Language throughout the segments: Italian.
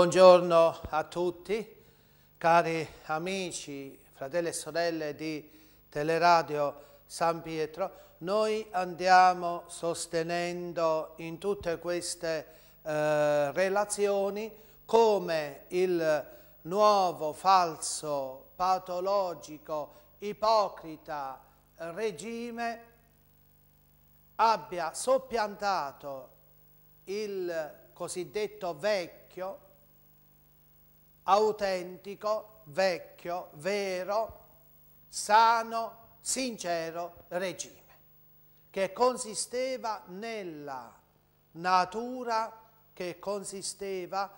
Buongiorno a tutti, cari amici, fratelli e sorelle di Teleradio San Pietro. Noi andiamo sostenendo in tutte queste eh, relazioni come il nuovo falso, patologico, ipocrita regime abbia soppiantato il cosiddetto vecchio autentico, vecchio, vero, sano, sincero regime, che consisteva nella natura, che consisteva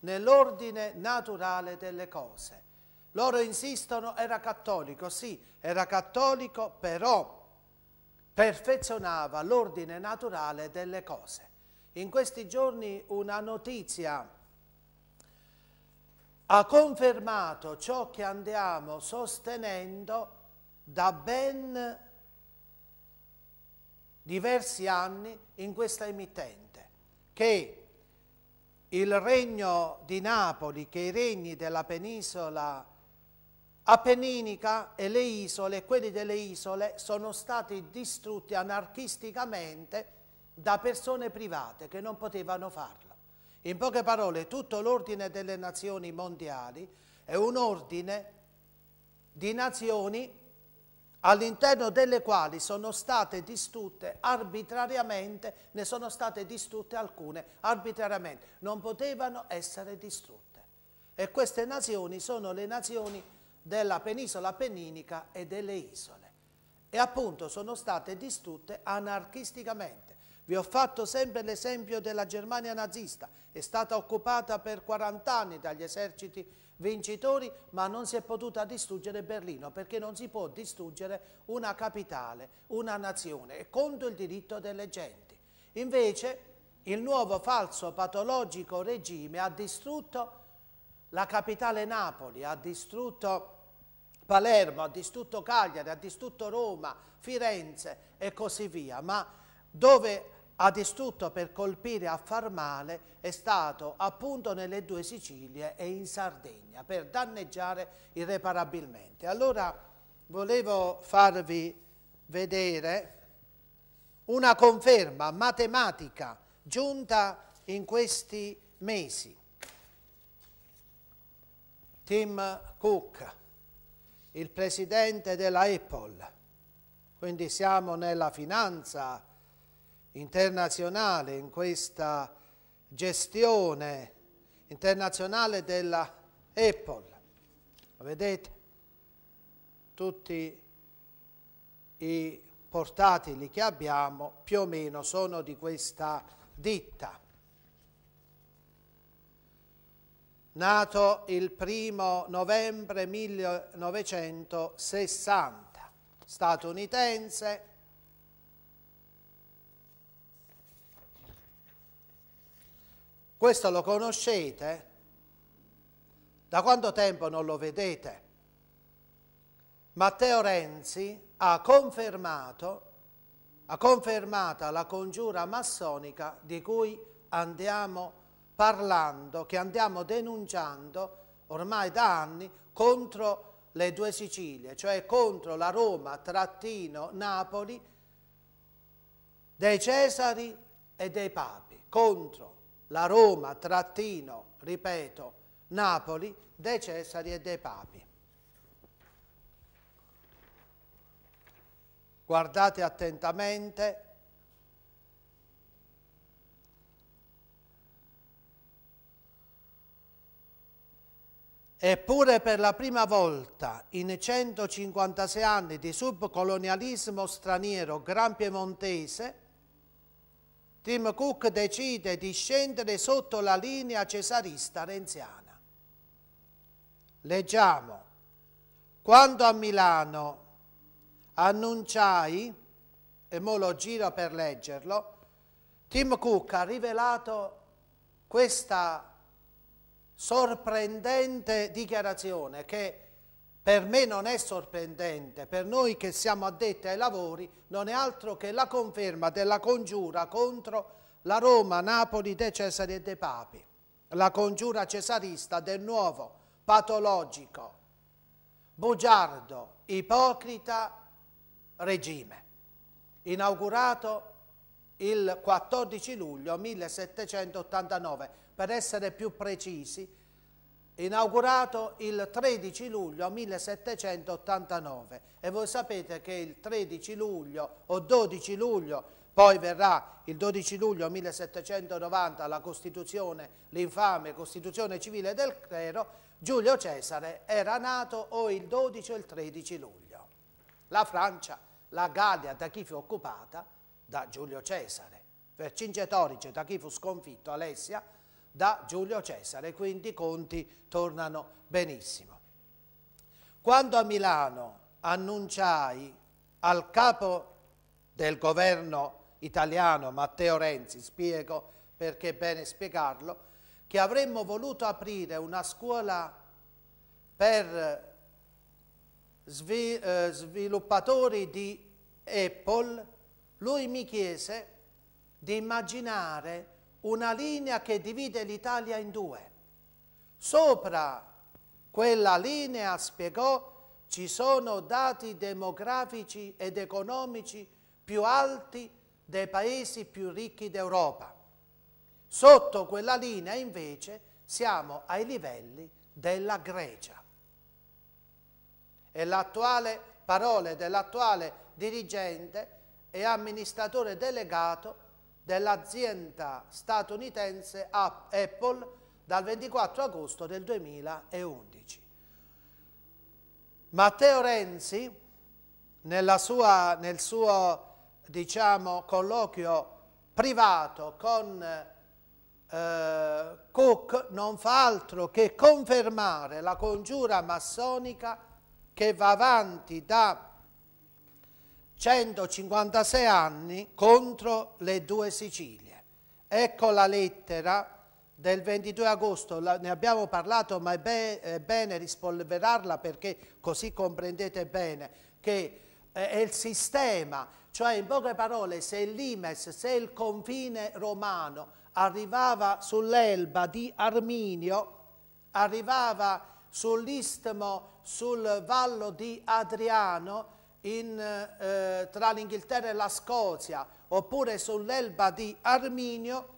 nell'ordine naturale delle cose. Loro insistono, era cattolico, sì, era cattolico, però perfezionava l'ordine naturale delle cose. In questi giorni una notizia ha confermato ciò che andiamo sostenendo da ben diversi anni in questa emittente, che il regno di Napoli, che i regni della penisola appenninica e le isole, quelli delle isole, sono stati distrutti anarchisticamente da persone private che non potevano farlo. In poche parole, tutto l'ordine delle nazioni mondiali è un ordine di nazioni all'interno delle quali sono state distrutte arbitrariamente, ne sono state distrutte alcune arbitrariamente, non potevano essere distrutte. E queste nazioni sono le nazioni della penisola appenninica e delle isole. E appunto sono state distrutte anarchisticamente vi ho fatto sempre l'esempio della Germania nazista, è stata occupata per 40 anni dagli eserciti vincitori, ma non si è potuta distruggere Berlino, perché non si può distruggere una capitale, una nazione, è contro il diritto delle genti. Invece il nuovo falso patologico regime ha distrutto la capitale Napoli, ha distrutto Palermo, ha distrutto Cagliari, ha distrutto Roma, Firenze e così via, ma dove a distrutto per colpire, a far male, è stato appunto nelle due Sicilie e in Sardegna per danneggiare irreparabilmente. Allora volevo farvi vedere una conferma matematica giunta in questi mesi. Tim Cook, il presidente della Apple, quindi siamo nella finanza, internazionale in questa gestione internazionale della Apple. Vedete? Tutti i portatili che abbiamo più o meno sono di questa ditta. Nato il primo novembre 1960, statunitense, Questo lo conoscete? Da quanto tempo non lo vedete? Matteo Renzi ha confermato, ha confermato la congiura massonica di cui andiamo parlando, che andiamo denunciando ormai da anni contro le due Sicilie, cioè contro la Roma, Trattino, Napoli, dei Cesari e dei Papi, contro la Roma, trattino, ripeto, Napoli, dei Cesari e dei Papi. Guardate attentamente Eppure per la prima volta in 156 anni di subcolonialismo straniero gran piemontese, Tim Cook decide di scendere sotto la linea cesarista renziana. Leggiamo. Quando a Milano annunciai, e mo lo giro per leggerlo, Tim Cook ha rivelato questa sorprendente dichiarazione che per me non è sorprendente, per noi che siamo addetti ai lavori non è altro che la conferma della congiura contro la Roma, Napoli, De Cesare e De Papi, la congiura cesarista del nuovo, patologico, bugiardo, ipocrita regime, inaugurato il 14 luglio 1789, per essere più precisi, inaugurato il 13 luglio 1789 e voi sapete che il 13 luglio o 12 luglio, poi verrà il 12 luglio 1790 la Costituzione, l'infame Costituzione civile del clero, Giulio Cesare era nato o il 12 o il 13 luglio. La Francia, la Gallia da chi fu occupata? Da Giulio Cesare. Per Cingetorice da chi fu sconfitto Alessia da Giulio Cesare, quindi i conti tornano benissimo. Quando a Milano annunciai al capo del governo italiano Matteo Renzi, spiego perché è bene spiegarlo, che avremmo voluto aprire una scuola per eh, sviluppatori di Apple, lui mi chiese di immaginare una linea che divide l'Italia in due. Sopra quella linea, spiegò, ci sono dati demografici ed economici più alti dei paesi più ricchi d'Europa. Sotto quella linea invece siamo ai livelli della Grecia. E l'attuale parole dell'attuale dirigente e amministratore delegato dell'azienda statunitense Apple dal 24 agosto del 2011. Matteo Renzi, sua, nel suo diciamo, colloquio privato con eh, Cook, non fa altro che confermare la congiura massonica che va avanti da 156 anni contro le due Sicilie. Ecco la lettera del 22 agosto, la, ne abbiamo parlato ma è, be è, bene rispolverarla perché così comprendete bene che eh, è il sistema, cioè in poche parole se il l'Imes, se il confine romano arrivava sull'Elba di Arminio, arrivava sull'Istmo, sul Vallo di Adriano, in, eh, tra l'Inghilterra e la Scozia, oppure sull'elba di Arminio,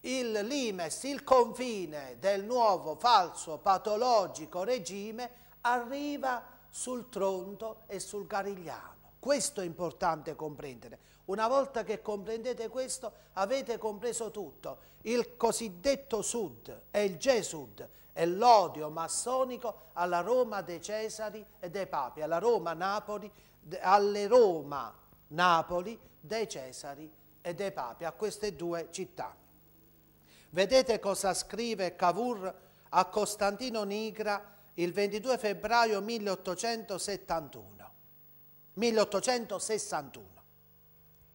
il limes, il confine del nuovo falso patologico regime arriva sul Tronto e sul Garigliano. Questo è importante comprendere. Una volta che comprendete questo, avete compreso tutto. Il cosiddetto Sud e il Gesud, è l'odio massonico alla Roma dei Cesari e dei Papi, alla Roma, Napoli alle Roma, Napoli, dei Cesari e dei Papi, a queste due città. Vedete cosa scrive Cavour a Costantino Nigra il 22 febbraio 1871. 1861.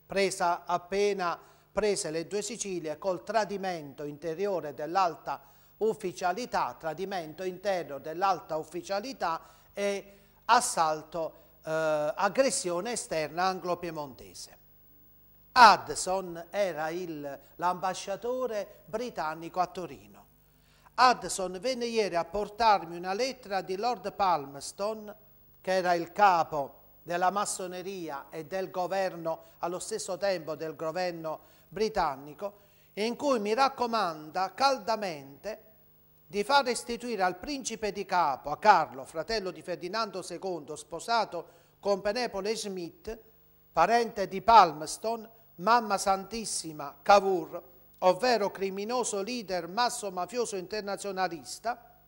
Presa appena prese le due Sicilie col tradimento interiore dell'alta ufficialità, tradimento interno dell'alta ufficialità e assalto eh, aggressione esterna anglo-piemontese. Addison era l'ambasciatore britannico a Torino. Addison venne ieri a portarmi una lettera di Lord Palmerston, che era il capo della massoneria e del governo, allo stesso tempo del governo britannico, in cui mi raccomanda caldamente di far restituire al principe di capo, a Carlo, fratello di Ferdinando II, sposato con Penepole Schmidt, parente di Palmerston, mamma santissima Cavour, ovvero criminoso leader masso mafioso internazionalista,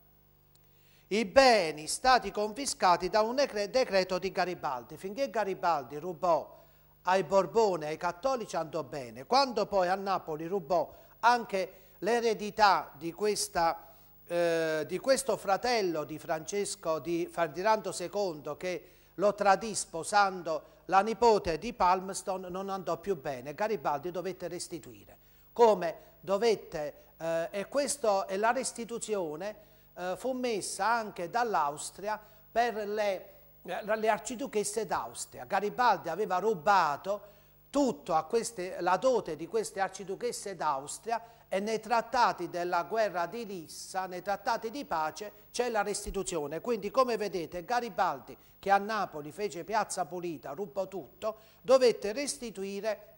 i beni stati confiscati da un decreto di Garibaldi. Finché Garibaldi rubò ai Borbone, ai cattolici andò bene. Quando poi a Napoli rubò anche l'eredità di questa eh, di questo fratello di Francesco di Ferdinando II che lo tradì sposando la nipote di Palmerston non andò più bene, Garibaldi dovette restituire. Come dovette, eh, e, questo, e la restituzione eh, fu messa anche dall'Austria per le, eh, le arciduchesse d'Austria. Garibaldi aveva rubato tutto a queste, la dote di queste arciduchesse d'Austria e nei trattati della guerra di Lissa, nei trattati di pace, c'è la restituzione. Quindi come vedete Garibaldi, che a Napoli fece piazza pulita, rubò tutto, dovette restituire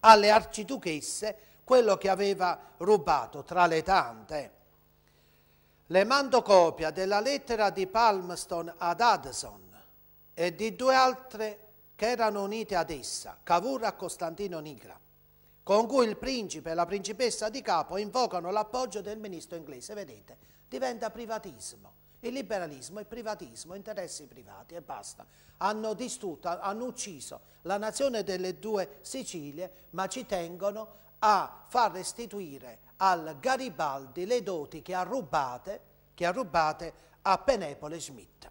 alle arciduchesse quello che aveva rubato, tra le tante. Le mando copia della lettera di Palmerston ad Addison e di due altre che erano unite ad essa, Cavour a Costantino Nigra con cui il principe e la principessa di capo invocano l'appoggio del ministro inglese. Vedete, diventa privatismo. Il liberalismo è privatismo, interessi privati e basta. Hanno distrutto, hanno ucciso la nazione delle due Sicilie, ma ci tengono a far restituire al Garibaldi le doti che ha rubate, che ha rubate a Penepole Schmidt.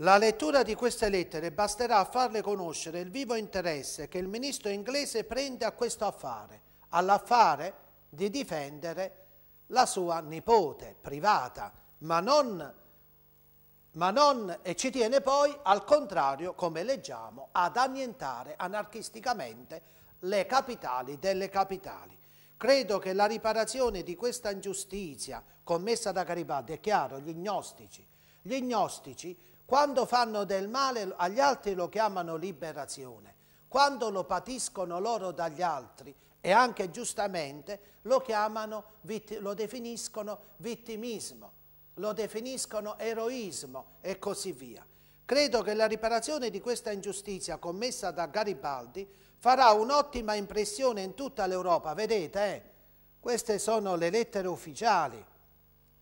La lettura di queste lettere basterà a farle conoscere il vivo interesse che il ministro inglese prende a questo affare, all'affare di difendere la sua nipote privata, ma non, ma non, e ci tiene poi, al contrario, come leggiamo, ad annientare anarchisticamente le capitali delle capitali. Credo che la riparazione di questa ingiustizia commessa da Garibaldi, è chiaro, gli gnostici, gli gnostici quando fanno del male agli altri lo chiamano liberazione, quando lo patiscono loro dagli altri e anche giustamente lo chiamano, lo definiscono vittimismo, lo definiscono eroismo e così via. Credo che la riparazione di questa ingiustizia commessa da Garibaldi farà un'ottima impressione in tutta l'Europa. Vedete, eh? queste sono le lettere ufficiali,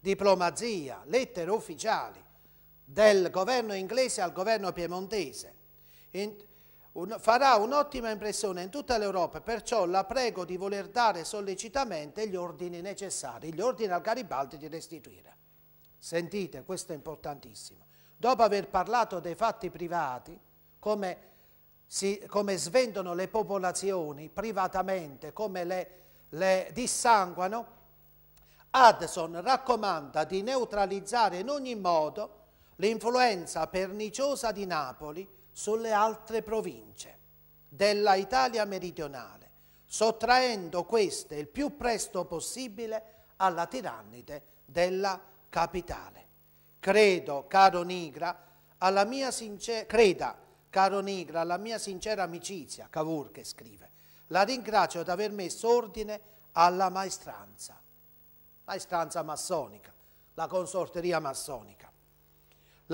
diplomazia, lettere ufficiali del governo inglese al governo piemontese. In, un, farà un'ottima impressione in tutta l'Europa, perciò la prego di voler dare sollecitamente gli ordini necessari, gli ordini al Garibaldi di restituire. Sentite, questo è importantissimo. Dopo aver parlato dei fatti privati, come, si, come svendono le popolazioni privatamente, come le, le dissanguano, Addison raccomanda di neutralizzare in ogni modo l'influenza perniciosa di Napoli sulle altre province della Italia meridionale, sottraendo queste il più presto possibile alla tirannide della capitale. Credo, caro Nigra, alla mia sincera, creda, caro Nigra, alla mia sincera amicizia, Cavour che scrive, la ringrazio di aver messo ordine alla maestranza, maestranza massonica, la consorteria massonica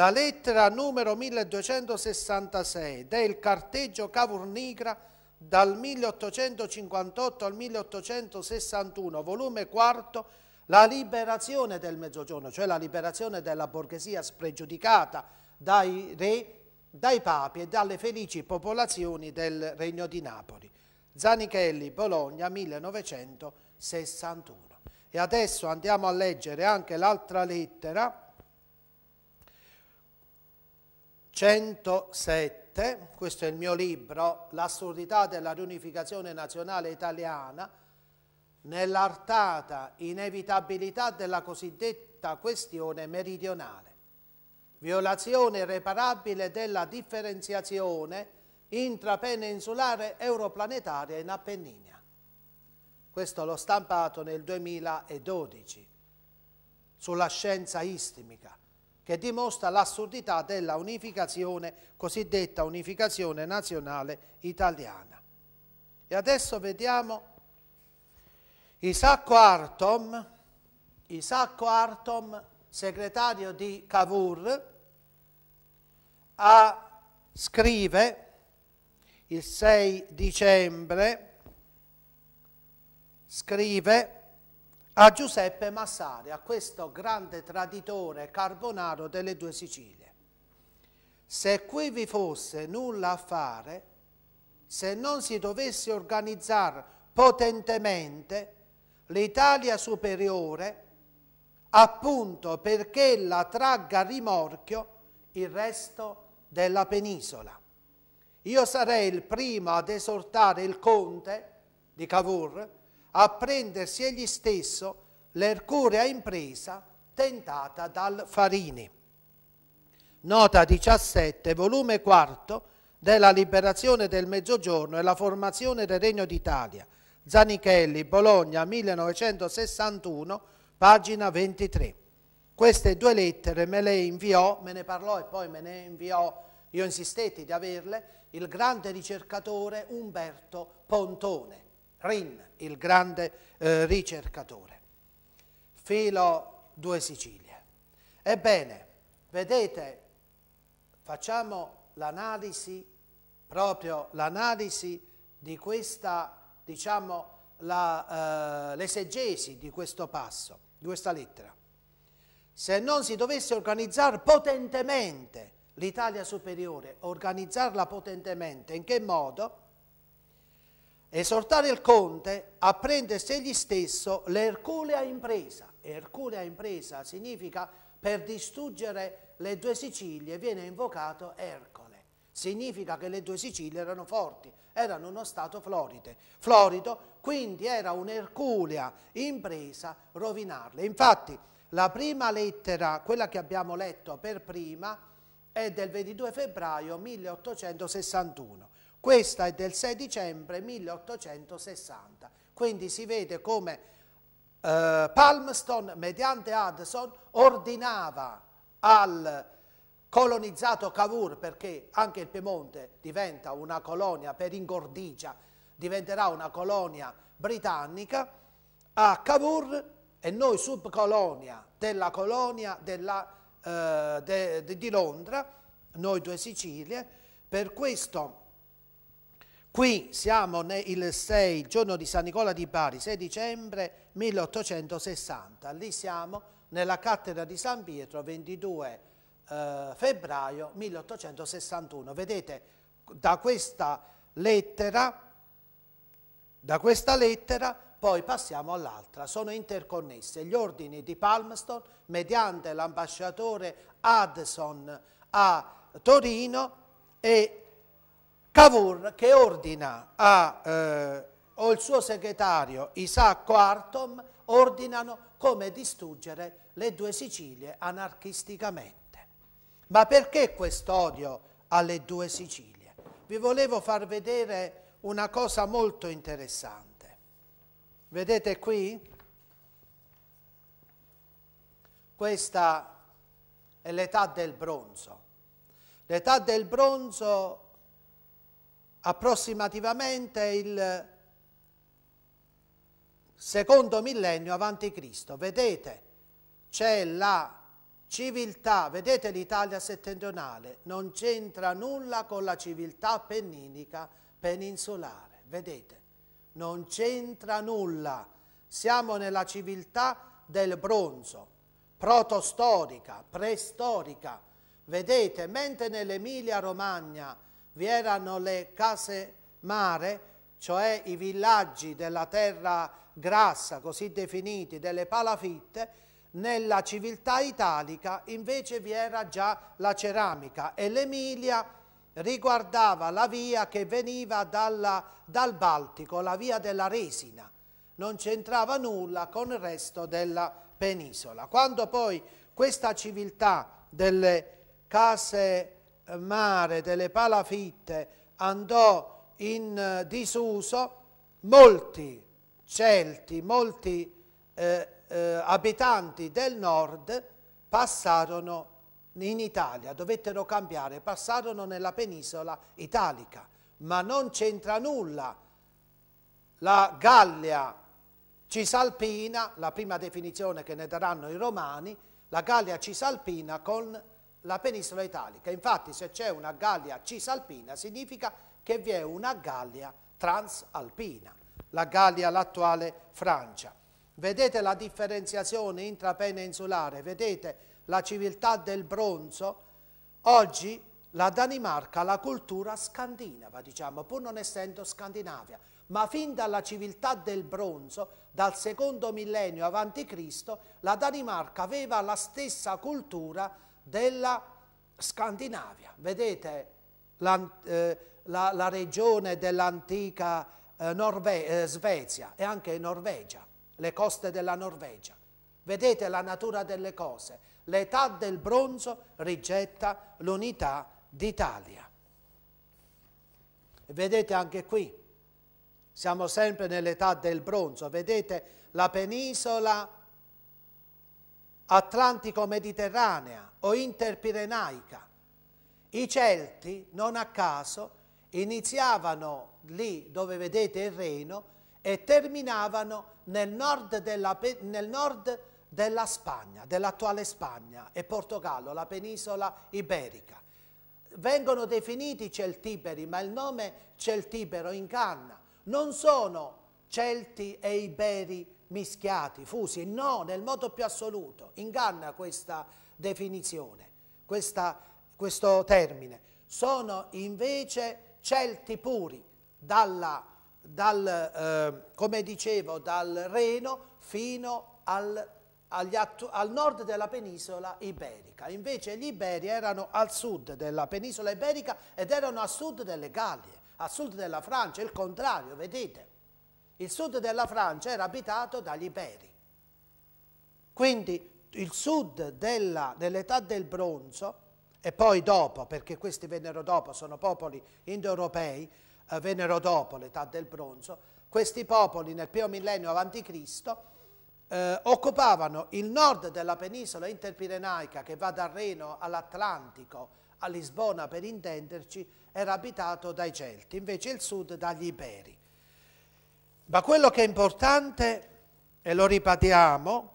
la lettera numero 1266 del carteggio Cavour Nigra dal 1858 al 1861, volume 4, la liberazione del Mezzogiorno, cioè la liberazione della borghesia spregiudicata dai re, dai papi e dalle felici popolazioni del Regno di Napoli. Zanichelli, Bologna, 1961. E adesso andiamo a leggere anche l'altra lettera, 107, questo è il mio libro, L'assurdità della riunificazione nazionale italiana, nell'artata inevitabilità della cosiddetta questione meridionale, violazione irreparabile della differenziazione intrapeninsulare europlanetaria in Appenninia. Questo l'ho stampato nel 2012 sulla scienza istmica che dimostra l'assurdità della unificazione, cosiddetta unificazione nazionale italiana. E adesso vediamo Isacco Artom, Isacco Artom segretario di Cavour, a, scrive il 6 dicembre, scrive a Giuseppe Massari, a questo grande traditore carbonaro delle due Sicilie. Se qui vi fosse nulla a fare, se non si dovesse organizzare potentemente l'Italia superiore, appunto perché la tragga a rimorchio il resto della penisola. Io sarei il primo ad esortare il conte di Cavour a prendersi egli stesso l'ercurea impresa tentata dal Farini. Nota 17, volume 4 della liberazione del Mezzogiorno e la formazione del Regno d'Italia. Zanichelli, Bologna, 1961, pagina 23. Queste due lettere me le inviò, me ne parlò e poi me ne inviò, io insistetti di averle, il grande ricercatore Umberto Pontone Rin, il grande eh, ricercatore. Filo due Sicilie. Ebbene, vedete, facciamo l'analisi, proprio l'analisi di questa, diciamo, la, eh, l'esegesi di questo passo, di questa lettera. Se non si dovesse organizzare potentemente l'Italia superiore, organizzarla potentemente, in che modo? esortare il conte a prendersi egli stesso l'erculea impresa. Erculea impresa significa per distruggere le due Sicilie viene invocato Ercole. Significa che le due Sicilie erano forti, erano uno stato floride. florido, quindi era un'erculea impresa rovinarle. Infatti la prima lettera, quella che abbiamo letto per prima, è del 22 febbraio 1861. Questa è del 6 dicembre 1860, quindi si vede come eh, Palmerston, mediante Hudson, ordinava al colonizzato Cavour, perché anche il Piemonte diventa una colonia per ingordigia, diventerà una colonia britannica, a Cavour e noi subcolonia della colonia della, eh, de, de, di Londra, noi due Sicilie, per questo Qui siamo il 6, il giorno di San Nicola di Bari, 6 dicembre 1860. Lì siamo nella cattedra di San Pietro, 22 eh, febbraio 1861. Vedete, da questa lettera, da questa lettera poi passiamo all'altra. Sono interconnesse gli ordini di Palmerston mediante l'ambasciatore Addison a Torino e Cavour che ordina a, eh, o il suo segretario Isacco Artom ordinano come distruggere le due Sicilie anarchisticamente. Ma perché questo odio alle due Sicilie? Vi volevo far vedere una cosa molto interessante. Vedete qui? Questa è l'età del bronzo. L'età del bronzo approssimativamente il secondo millennio avanti Cristo. Vedete, c'è la civiltà, vedete l'Italia settentrionale, non c'entra nulla con la civiltà penninica peninsulare, vedete, non c'entra nulla, siamo nella civiltà del bronzo, protostorica, preistorica, vedete, mentre nell'Emilia Romagna vi erano le case mare, cioè i villaggi della terra grassa, così definiti, delle palafitte, nella civiltà italica invece vi era già la ceramica e l'Emilia riguardava la via che veniva dalla, dal Baltico, la via della resina, non c'entrava nulla con il resto della penisola. Quando poi questa civiltà delle case mare delle palafitte andò in eh, disuso, molti celti, molti eh, eh, abitanti del nord passarono in Italia, dovettero cambiare, passarono nella penisola italica, ma non c'entra nulla la Gallia cisalpina, la prima definizione che ne daranno i romani, la Gallia cisalpina con la penisola italica. Infatti se c'è una Gallia cisalpina significa che vi è una Gallia transalpina, la Gallia, l'attuale Francia. Vedete la differenziazione intrapeninsulare, vedete la civiltà del bronzo? Oggi la Danimarca ha la cultura scandinava, diciamo, pur non essendo Scandinavia, ma fin dalla civiltà del bronzo, dal secondo millennio avanti Cristo, la Danimarca aveva la stessa cultura della Scandinavia. Vedete eh, la, la, regione dell'antica eh, eh, Svezia e anche Norvegia, le coste della Norvegia. Vedete la natura delle cose. L'età del bronzo rigetta l'unità d'Italia. Vedete anche qui, siamo sempre nell'età del bronzo, vedete la penisola atlantico-mediterranea o interpirenaica. I Celti, non a caso, iniziavano lì dove vedete il Reno e terminavano nel nord della, nel nord della Spagna, dell'attuale Spagna e Portogallo, la penisola iberica. Vengono definiti Celtiberi, ma il nome Celtibero inganna. Non sono Celti e Iberi mischiati, fusi, no, nel modo più assoluto, inganna questa definizione, questa, questo termine. Sono invece celti puri, dalla, dal, eh, come dicevo, dal Reno fino al, al nord della penisola iberica. Invece gli iberi erano al sud della penisola iberica ed erano a sud delle Gallie, a sud della Francia, il contrario, vedete il sud della Francia era abitato dagli Iberi. Quindi il sud dell'età del bronzo, e poi dopo, perché questi vennero dopo, sono popoli indoeuropei, eh, vennero dopo l'età del bronzo, questi popoli nel primo millennio a.C. Eh, occupavano il nord della penisola interpirenaica che va dal Reno all'Atlantico, a Lisbona per intenderci, era abitato dai Celti, invece il sud dagli Iberi. Ma quello che è importante, e lo ripetiamo,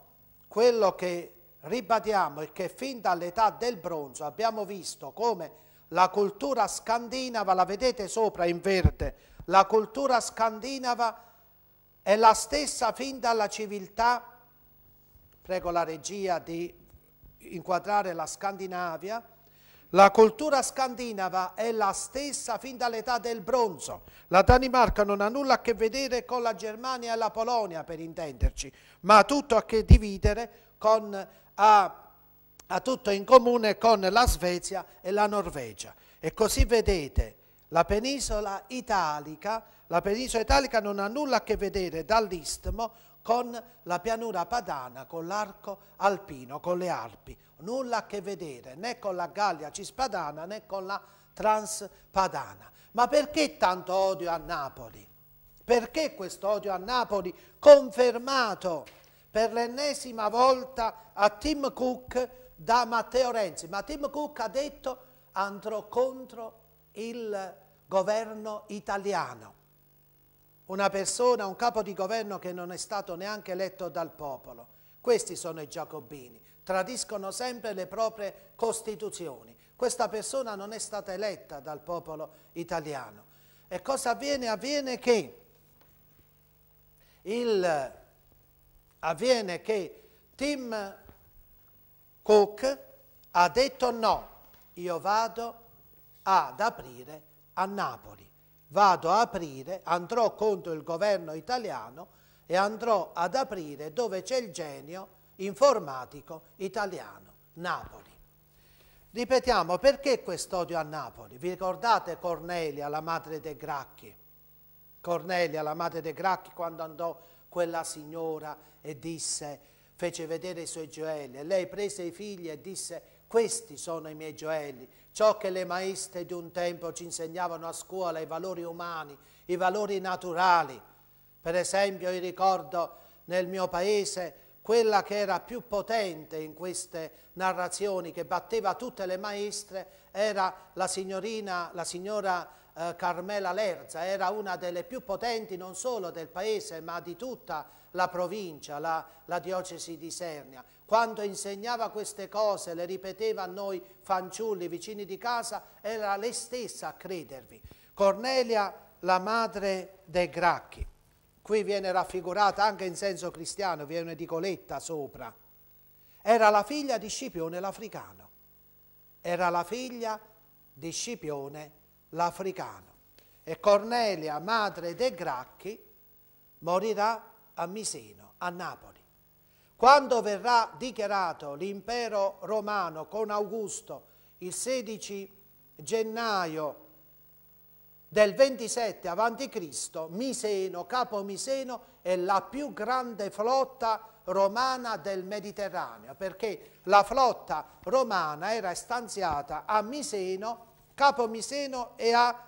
quello che ribadiamo è che fin dall'età del bronzo abbiamo visto come la cultura scandinava, la vedete sopra in verde, la cultura scandinava è la stessa fin dalla civiltà, prego la regia di inquadrare la Scandinavia, la cultura scandinava è la stessa fin dall'età del bronzo. La Danimarca non ha nulla a che vedere con la Germania e la Polonia, per intenderci, ma ha tutto a che dividere con, ha, ha tutto in comune con la Svezia e la Norvegia. E così vedete, la penisola italica, la penisola italica non ha nulla a che vedere dall'istmo con la pianura padana, con l'arco alpino, con le Alpi. Nulla a che vedere né con la Gallia cispadana né con la transpadana. Ma perché tanto odio a Napoli? Perché questo odio a Napoli confermato per l'ennesima volta a Tim Cook da Matteo Renzi? Ma Tim Cook ha detto andrò contro il governo italiano una persona, un capo di governo che non è stato neanche eletto dal popolo. Questi sono i giacobini, tradiscono sempre le proprie costituzioni. Questa persona non è stata eletta dal popolo italiano. E cosa avviene? Avviene che, il, avviene che Tim Cook ha detto no, io vado ad aprire a Napoli vado a aprire, andrò contro il governo italiano e andrò ad aprire dove c'è il genio informatico italiano, Napoli. Ripetiamo, perché quest'odio a Napoli? Vi ricordate Cornelia, la madre dei Gracchi? Cornelia, la madre dei Gracchi, quando andò quella signora e disse, fece vedere i suoi gioielli, e lei prese i figli e disse, questi sono i miei gioielli, Ciò che le maestre di un tempo ci insegnavano a scuola, i valori umani, i valori naturali. Per esempio, io ricordo nel mio paese quella che era più potente in queste narrazioni, che batteva tutte le maestre, era la signorina, la signora eh, Carmela Lerza, era una delle più potenti non solo del paese ma di tutta la provincia, la, la diocesi di Sernia. Quando insegnava queste cose, le ripeteva a noi fanciulli vicini di casa, era lei stessa a credervi. Cornelia, la madre dei Gracchi. Qui viene raffigurata anche in senso cristiano, viene è un'edicoletta sopra. Era la figlia di Scipione l'Africano. Era la figlia di Scipione l'Africano l'africano. E Cornelia, madre dei Gracchi, morirà a Miseno, a Napoli. Quando verrà dichiarato l'impero romano con Augusto il 16 gennaio del 27 a.C., Miseno, capo Miseno, è la più grande flotta romana del Mediterraneo, perché la flotta romana era stanziata a Miseno Capo Miseno e a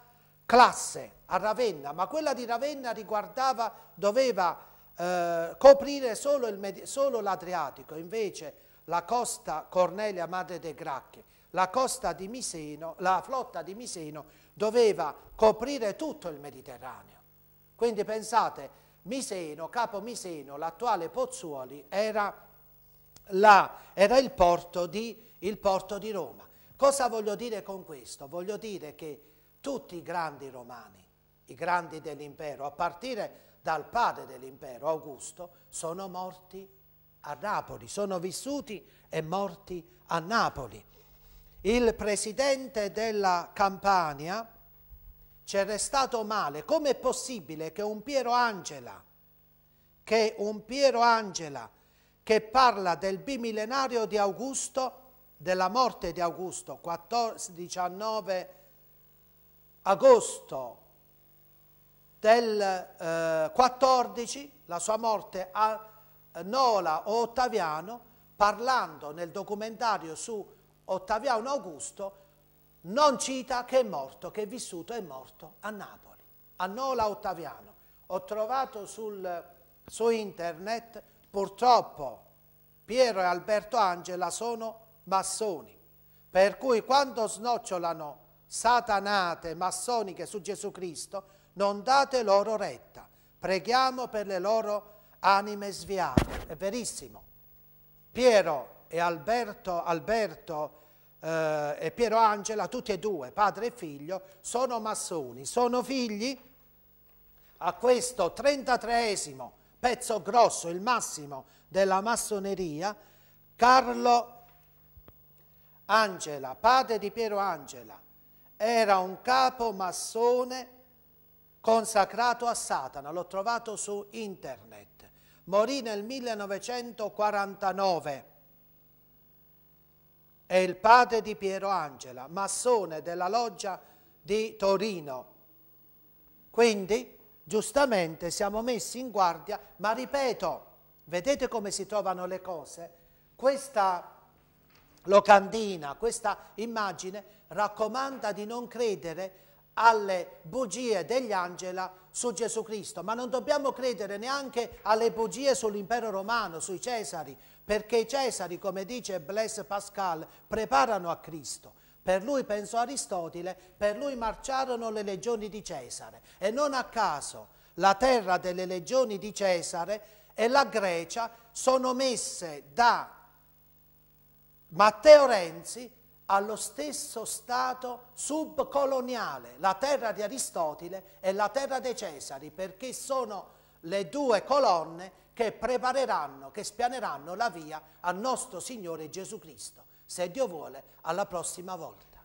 Classe, a Ravenna, ma quella di Ravenna riguardava, doveva eh, coprire solo, l'Adriatico, invece la costa Cornelia Madre dei Gracchi, la, di Miseno, la flotta di Miseno doveva coprire tutto il Mediterraneo. Quindi pensate, Miseno, Capo Miseno, l'attuale Pozzuoli, era, la, era il, porto di, il porto di Roma. Cosa voglio dire con questo? Voglio dire che tutti i grandi romani, i grandi dell'impero, a partire dal padre dell'impero, Augusto, sono morti a Napoli, sono vissuti e morti a Napoli. Il presidente della Campania ci è restato male. Com'è possibile che un Piero Angela, che un Piero Angela che parla del bimillenario di Augusto, della morte di Augusto, 14, 19 agosto del eh, 14, la sua morte a eh, Nola o Ottaviano, parlando nel documentario su Ottaviano Augusto, non cita che è morto, che è vissuto e morto a Napoli, a Nola Ottaviano. Ho trovato sul, su internet, purtroppo Piero e Alberto Angela sono massoni. Per cui quando snocciolano satanate massoniche su Gesù Cristo, non date loro retta. Preghiamo per le loro anime sviate. È verissimo. Piero e Alberto, Alberto eh, e Piero Angela, tutti e due, padre e figlio, sono massoni, sono figli a questo 33esimo pezzo grosso, il massimo della massoneria, Carlo Angela, padre di Piero Angela, era un capo massone consacrato a Satana, l'ho trovato su internet. Morì nel 1949. È il padre di Piero Angela, massone della loggia di Torino. Quindi, giustamente, siamo messi in guardia, ma ripeto, vedete come si trovano le cose? Questa locandina, questa immagine raccomanda di non credere alle bugie degli angela su Gesù Cristo, ma non dobbiamo credere neanche alle bugie sull'impero romano, sui Cesari, perché i Cesari, come dice Blaise Pascal, preparano a Cristo. Per lui pensò Aristotele, per lui marciarono le legioni di Cesare e non a caso la terra delle legioni di Cesare e la Grecia sono messe da Matteo Renzi allo stesso stato subcoloniale, la terra di Aristotele e la terra dei Cesari, perché sono le due colonne che prepareranno, che spianeranno la via al nostro Signore Gesù Cristo, se Dio vuole, alla prossima volta.